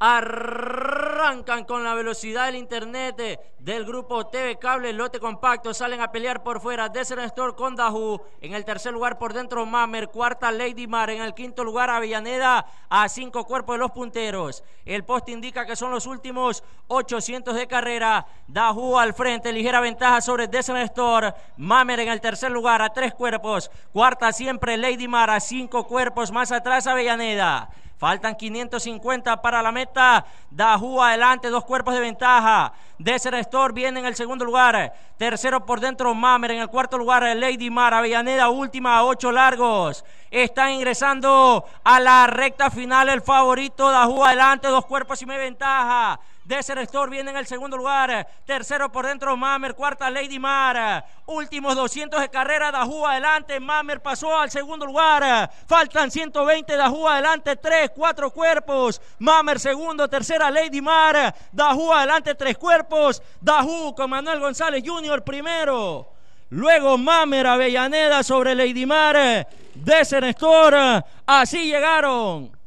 Arrancan con la velocidad del internet del grupo TV Cable, lote compacto. Salen a pelear por fuera. Desert con Dahu. En el tercer lugar por dentro Mamer. Cuarta Lady Mar. En el quinto lugar Avellaneda a cinco cuerpos de los punteros. El post indica que son los últimos 800 de carrera. Dahu al frente. Ligera ventaja sobre Desert Store. Mamer en el tercer lugar a tres cuerpos. Cuarta siempre Lady Mar a cinco cuerpos. Más atrás Avellaneda. Faltan 550 para la meta. Dajú adelante, dos cuerpos de ventaja. De Store viene en el segundo lugar. Tercero por dentro, Mamer. En el cuarto lugar, Lady Mar. Avellaneda, última, ocho largos. Está ingresando a la recta final el favorito. Dajú adelante, dos cuerpos y media ventaja de ese viene en el segundo lugar. Eh, tercero por dentro Mamer, cuarta Lady mara eh, Últimos 200 de carrera, Dajú adelante. Mamer pasó al segundo lugar. Eh, faltan 120, Dajú adelante, tres, cuatro cuerpos. Mamer segundo, tercera Lady Mar. Dajú adelante, tres cuerpos. Dajú con Manuel González Jr. primero. Luego Mamer Avellaneda sobre Lady Mar. De Así llegaron.